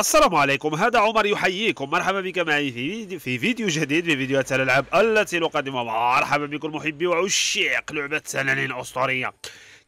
السلام عليكم هذا عمر يحييكم مرحبا بك معي في في فيديو جديد من فيديوهات الالعاب التي نقدمها مرحبا بكم محبي وعشاق لعبه تنانين اسطوريه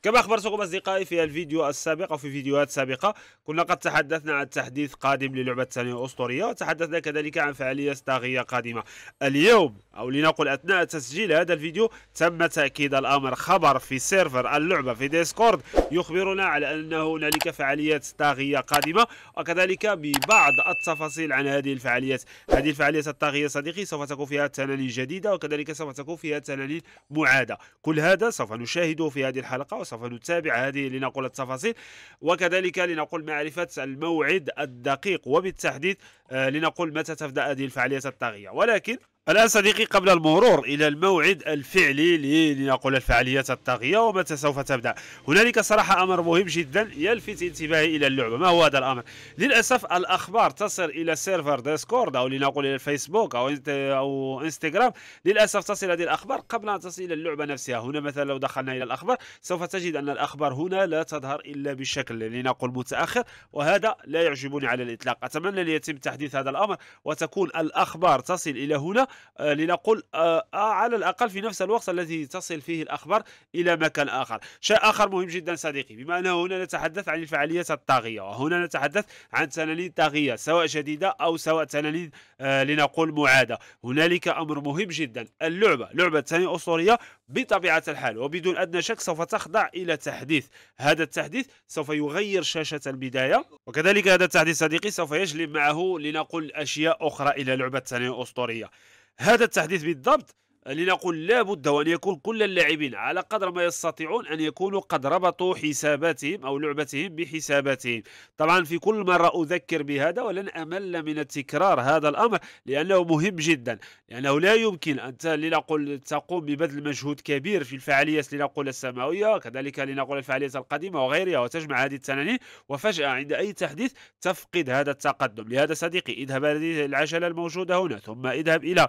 كما أخبرتكم أصدقائي في الفيديو السابق أو في فيديوهات سابقة كنا قد تحدثنا عن تحديث قادم للعبة الثانية الأسطورية وتحدثنا كذلك عن فعالية استاغية قادمة اليوم أو لنقل أثناء تسجيل هذا الفيديو تم تأكيد الأمر خبر في سيرفر اللعبة في ديسكورد يخبرنا على أن هنالك فعاليات طاغية قادمة وكذلك ببعض التفاصيل عن هذه الفعاليات هذه الفعاليات الطاغية صديقي سوف تكون فيها تنانين جديدة وكذلك سوف تكون فيها تنانين معادة كل هذا سوف نشاهده في هذه الحلقة سوف نتابع هذه لنقول التفاصيل وكذلك لنقول معرفة الموعد الدقيق وبالتحديد آه، لنقول متى تبدأ هذه الفعاليات الطاغية ولكن الآن صديقي قبل المرور إلى الموعد الفعلي لنقول الفعاليات الطاغية ومتى سوف تبدأ هنالك صراحة أمر مهم جدا يلفت انتباهي إلى اللعبة ما هو هذا الأمر للأسف الأخبار تصل إلى سيرفر ديسكورد أو لنقول إلى الفيسبوك أو أو انستغرام للأسف تصل هذه الأخبار قبل أن تصل إلى اللعبة نفسها هنا مثلا لو دخلنا إلى الأخبار سوف تجد أن الأخبار هنا لا تظهر إلا بشكل لنقول متأخر وهذا لا يعجبني على الإطلاق أتمنى أن يتم تحديث هذا الأمر وتكون الأخبار تصل إلى هنا آه، لنقول آه، آه، على الأقل في نفس الوقت الذي تصل فيه الأخبار إلى مكان آخر شيء آخر مهم جدا صديقي بما أنه هنا نتحدث عن الفعاليات الطاغية وهنا نتحدث عن تنانين طاغية سواء جديده أو سواء تنانين لنقول معادة هنالك أمر مهم جدا اللعبة لعبة ثاني أسطورية بطبيعة الحال وبدون أدنى شك سوف تخضع إلى تحديث هذا التحديث سوف يغير شاشة البداية وكذلك هذا التحديث صديقي سوف يجلب معه لنقول أشياء أخرى إلى لعبة تنانين أسطورية هذا التحديث بالضبط لنقول لابد وأن يكون كل اللاعبين على قدر ما يستطيعون أن يكونوا قد ربطوا حساباتهم أو لعبتهم بحساباتهم طبعا في كل مرة أذكر بهذا ولن أمل من تكرار هذا الأمر لأنه مهم جدا لأنه لا يمكن أن لنقول تقوم ببذل مجهود كبير في الفعاليات لنقول السماوية وكذلك لنقول الفعاليات القديمة وغيرها وتجمع هذه التنانين وفجأة عند أي تحديث تفقد هذا التقدم لهذا صديقي اذهب هذه العجلة الموجودة هنا ثم اذهب إلى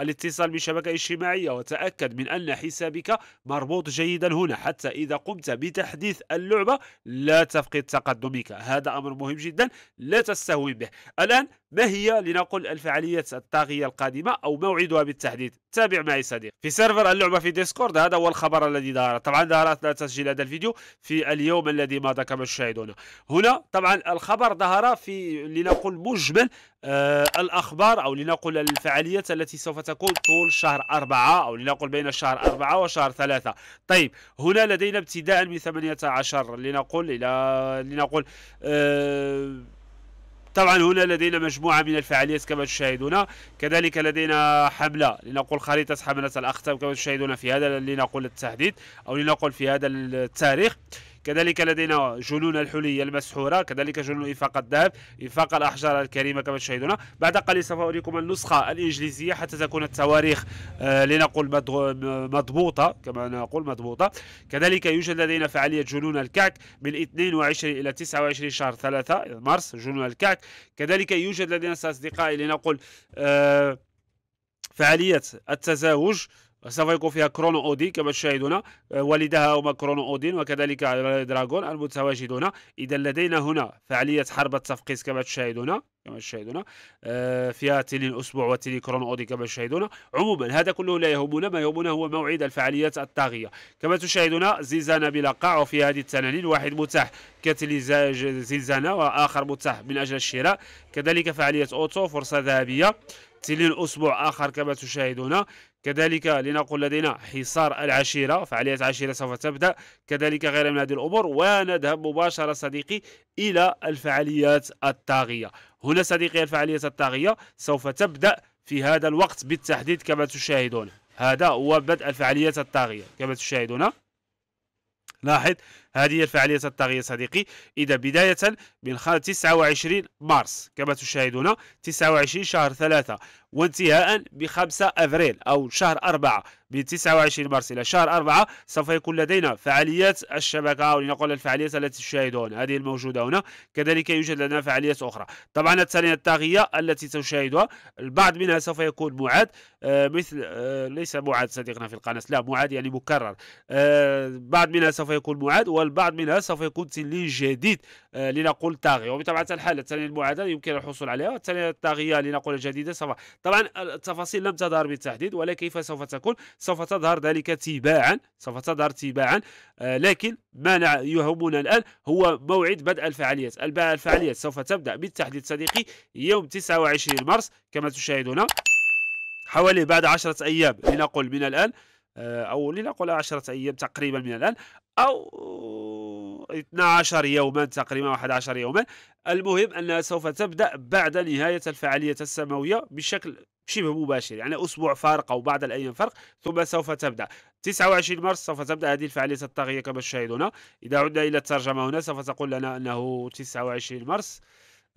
الاتصال بشبكة اجتماعية وتأكد من أن حسابك مربوط جيدا هنا حتى إذا قمت بتحديث اللعبة لا تفقد تقدمك هذا أمر مهم جدا لا تستهون به الآن ما هي لنقل الفعالية الطاغية القادمة أو موعدها بالتحديد تابع معي صديق في سيرفر اللعبة في ديسكورد هذا هو الخبر الذي ظهر طبعا ظهر لا تسجيل هذا الفيديو في اليوم الذي مضى كما تشاهدون هنا طبعا الخبر ظهر في لنقل مجمل آه الأخبار أو لنقل الفعالية التي سوف تكون طول شهر أربعة أو لنقل بين شهر أربعة وشهر ثلاثة طيب هنا لدينا ابتداء من 18 لنقل إلى لنقل آه طبعا هنا لدينا مجموعة من الفعاليات كما تشاهدون كذلك لدينا حملة لنقول خريطة حملة الأختام كما تشاهدون في هذا لنقول التحديد أو لنقول في هذا التاريخ كذلك لدينا جنون الحلية المسحورة كذلك جنون إفاق الذهب إفاق الأحجار الكريمة كما تشاهدون بعد قليل سوف أريكم النسخة الإنجليزية حتى تكون التواريخ آه، لنقول مضبوطة كما نقول مضبوطة كذلك يوجد لدينا فعالية جنون الكعك من 22 إلى 29 شهر 3 مارس جنون الكعك كذلك يوجد لدينا أصدقائي لنقول آه، فعالية التزاوج سوف يكون فيها كرونو اودي كما تشاهدون آه، والدها هما كرونو اودين وكذلك دراغون المتواجدون اذا لدينا هنا فعاليه حرب التفقيس كما تشاهدون كما تشاهدون آه، فيها تيلي الاسبوع وتيلي كرونو اودي كما تشاهدون عموما هذا كله لا يهمنا ما يهمنا هو موعد الفعاليات الطاغيه كما تشاهدون زنزانه بلا قاع وفي هذه التنانين واحد متاح كتلي زنزانه واخر متاح من اجل الشراء كذلك فعاليه اوتو فرصه ذهبيه تيلي الاسبوع اخر كما تشاهدون كذلك لنقول لدينا حصار العشيرة فعالية عشيرة سوف تبدأ كذلك غير من هذه الأمور ونذهب مباشرة صديقي إلى الفعاليات الطاغية هنا صديقي الفعاليات الطاغية سوف تبدأ في هذا الوقت بالتحديد كما تشاهدون هذا هو بدء الفعاليات الطاغية كما تشاهدون لاحظ هذه هي الفعالية الطاغية صديقي إذا بداية من 29 مارس كما تشاهدون 29 شهر 3 وانتهاء ب 5 أفريل أو شهر 4 من 29 مارس إلى شهر 4 سوف يكون لدينا فعاليات الشبكة أو لنقول الفعاليات التي تشاهدون هذه الموجودة هنا كذلك يوجد لنا فعاليات أخرى طبعا الثانية الطاغية التي تشاهدها البعض منها سوف يكون معاد آه مثل آه ليس معاد صديقنا في القناة لا معاد يعني مكرر آه بعض منها سوف يكون معاد والبعض منها سوف يكون تنلين جديد آه، لنقول طاغي وبطبيعه الحال التنين المعادله يمكن الحصول عليها والتنين الطاغيه لنقول الجديده سوف طبعا التفاصيل لم تظهر بالتحديد ولا كيف سوف تكون سوف تظهر ذلك تباعا سوف تظهر تباعا آه، لكن ما يهمنا الان هو موعد بدء الفعاليات الفعاليات سوف تبدا بالتحديد صديقي يوم 29 مارس كما تشاهدون حوالي بعد عشرة أيام لنقل من الآن آه، أو لنقل عشرة أيام تقريبا من الآن أو 12 يوما تقريبا 11 يوما المهم أنها سوف تبدأ بعد نهاية الفعالية السماوية بشكل شبه مباشر يعني أسبوع فارق أو بعد الأيام فرق ثم سوف تبدأ 29 مارس سوف تبدأ هذه الفعالية الطاغية كما تشاهدون إذا عدنا إلى الترجمة هنا سوف تقول لنا أنه 29 مارس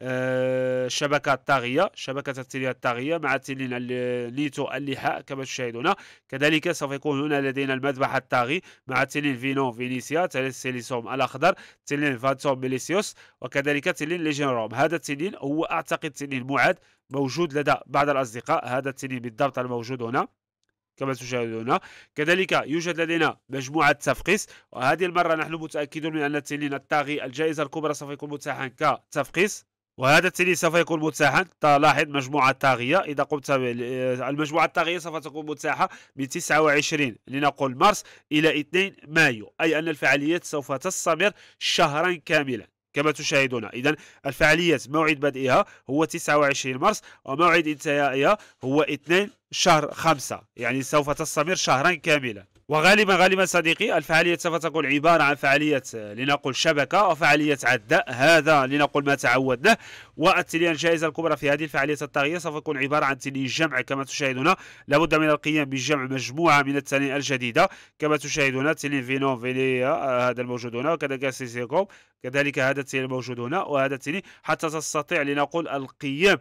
الشبكه الطاغيه شبكه التيليا الطاغيه مع تيلينا نيتو اللحاء كما تشاهدون كذلك سوف يكون هنا لدينا المذبح الطاغي مع تيلين فينو فينيسيا سيليسوم الاخضر تيلين فاتوم ميليسيوس وكذلك تيلين روم هذا التيلين هو اعتقد تيلين معاد موجود لدى بعض الاصدقاء هذا التيلين بالضبط الموجود هنا كما تشاهدون كذلك يوجد لدينا مجموعة تفقيس وهذه المرة نحن متأكدون من أن التنين الطاغي الجائزة الكبرى سوف يكون متاحا كتفقيس وهذا التالي سوف يكون متاحا تلاحظ مجموعة طاغية إذا قمت المجموعة الطاغية سوف تكون متاحة من 29 لنقول مارس إلى 2 مايو أي أن الفعاليات سوف تستمر شهرا كاملا كما تشاهدون إذا الفعاليات موعد بدئها هو 29 مارس وموعد انتهائها هو 2 شهر 5 يعني سوف تستمر شهرا كاملا وغالبا غالبا صديقي الفعالية تكون عبارة عن فعالية آه، لنقل شبكة وفعالية عداء هذا لنقل ما تعودناه والتلية الجائزة الكبرى في هذه الفعالية الطاغية سوف تكون عبارة عن تلي جمع كما تشاهدون لابد من القيام بجمع مجموعة من التلي الجديدة كما تشاهدون تلي فينو فيليا آه، هذا الموجود هنا وكذلك سيسيكوب كذلك هذا التلي الموجود هنا وهذا التلي حتى تستطيع لنقل القيام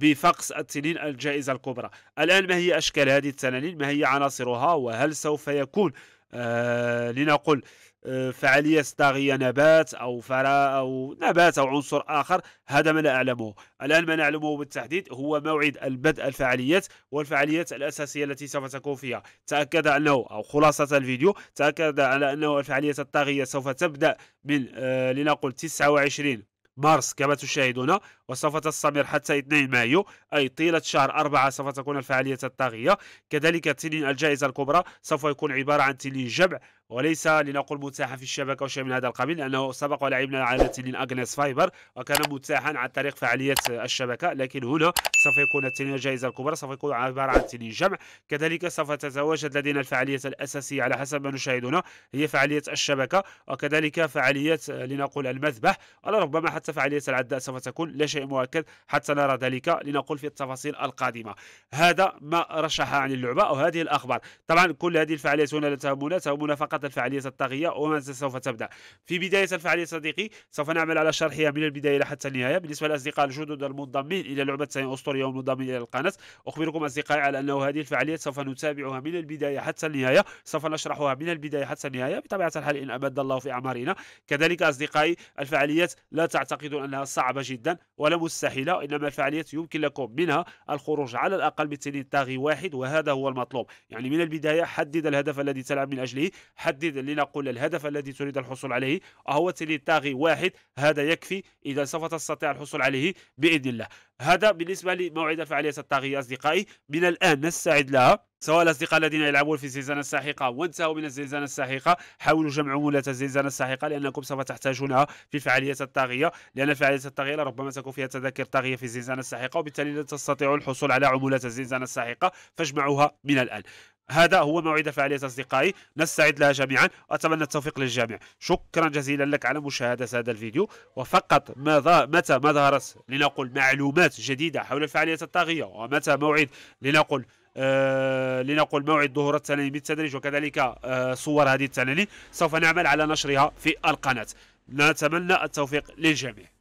بفقس التنين الجائزة الكبرى الآن ما هي أشكال هذه التنانين ما هي عناصرها وهل سوف يكون آه لنقول آه، فعالية صداغية نبات أو فرا أو نبات أو عنصر آخر هذا ما لا أعلمه الآن ما نعلمه بالتحديد هو موعد البدء الفعاليات والفعاليات الأساسية التي سوف تكون فيها تأكد أنه أو خلاصة الفيديو تأكد على أنه الفعالية الطاغية سوف تبدأ من آه لنقل 29 مارس كما تشاهدون وسوف تستمر حتى 2 مايو أي طيلة شهر 4 سوف تكون الفعالية الطاغية كذلك تنين الجائزة الكبرى سوف يكون عبارة عن تنين جمع وليس لنقول متاحا في الشبكه او شيء من هذا القبيل لانه سبق ولعبنا على تنين اغنس فايبر وكان متاحا عن طريق فعاليه الشبكه لكن هنا سوف يكون التنين الجائزه الكبرى سوف يكون عباره عن تنين جمع كذلك سوف تتواجد لدينا الفعاليه الاساسيه على حسب ما نشاهد هنا هي فعاليه الشبكه وكذلك فعاليه لنقول المذبح ولا ربما حتى فعاليه العداء سوف تكون لا شيء مؤكد حتى نرى ذلك لنقول في التفاصيل القادمه هذا ما رشح عن اللعبه او هذه الاخبار طبعا كل هذه الفعاليات هنا لا تهمنا تهمنا فقط فقط الفعالية الطاغية ومتى سوف تبدأ في بداية الفعالية صديقي سوف نعمل على شرحها من البداية حتى النهاية بالنسبة للأصدقاء الجدد المنضمين إلى لعبة سين أسطورية والمنضمين إلى القناة أخبركم أصدقائي على أنه هذه الفعالية سوف نتابعها من البداية حتى النهاية سوف نشرحها من البداية حتى النهاية بطبيعة الحال إن أمد الله في أعمارنا كذلك أصدقائي الفعاليات لا تعتقدون أنها صعبة جدا ولا مستحيلة إنما الفعاليات يمكن لكم منها الخروج على الأقل من تنين طاغي واحد وهذا هو المطلوب يعني من البداية حدد الهدف الذي تلعب من أجله حدد لنقول الهدف الذي تريد الحصول عليه أهو تريد طاغي واحد هذا يكفي إذا سوف تستطيع الحصول عليه بإذن الله هذا بالنسبة لموعد فعالية الطاغية أصدقائي من الآن نستعد لها سواء الأصدقاء الذين يلعبون في الزنزانة الساحقة وانتهوا من الزنزانة الساحقة حاولوا جمع عمولات الزنزانة الساحقة لأنكم سوف تحتاجونها في فعالية الطاغية لأن فعالية الطاغية ربما تكون فيها تذاكر طاغية في الزنزانة الساحقة وبالتالي لا تستطيعوا الحصول على عمولة الزنزانة الساحقة فاجمعوها من الآن هذا هو موعد فعالية أصدقائي نستعد لها جميعا أتمنى التوفيق للجميع شكرا جزيلا لك على مشاهدة هذا الفيديو وفقط ماذا متى ما ظهرت لنقل معلومات جديدة حول الفعالية الطاغية ومتى موعد لنقل آه لنقل موعد ظهور التنانين بالتدريج وكذلك آه صور هذه التنانين سوف نعمل على نشرها في القناة نتمنى التوفيق للجميع